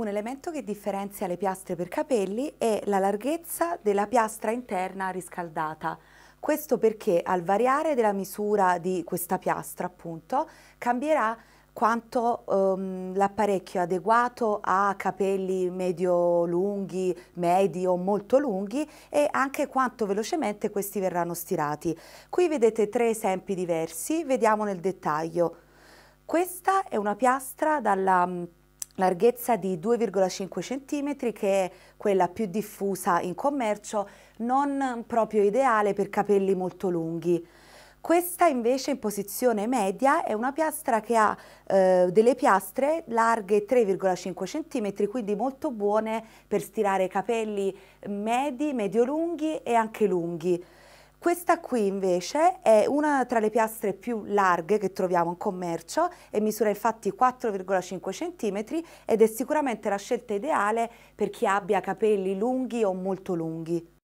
Un elemento che differenzia le piastre per capelli è la larghezza della piastra interna riscaldata. Questo perché al variare della misura di questa piastra, appunto, cambierà quanto um, l'apparecchio adeguato a capelli medio lunghi, medi o molto lunghi e anche quanto velocemente questi verranno stirati. Qui vedete tre esempi diversi, vediamo nel dettaglio. Questa è una piastra dalla larghezza di 2,5 cm che è quella più diffusa in commercio, non proprio ideale per capelli molto lunghi. Questa invece in posizione media è una piastra che ha eh, delle piastre larghe 3,5 cm, quindi molto buone per stirare capelli medi, medio-lunghi e anche lunghi. Questa qui invece è una tra le piastre più larghe che troviamo in commercio e misura infatti 4,5 cm ed è sicuramente la scelta ideale per chi abbia capelli lunghi o molto lunghi.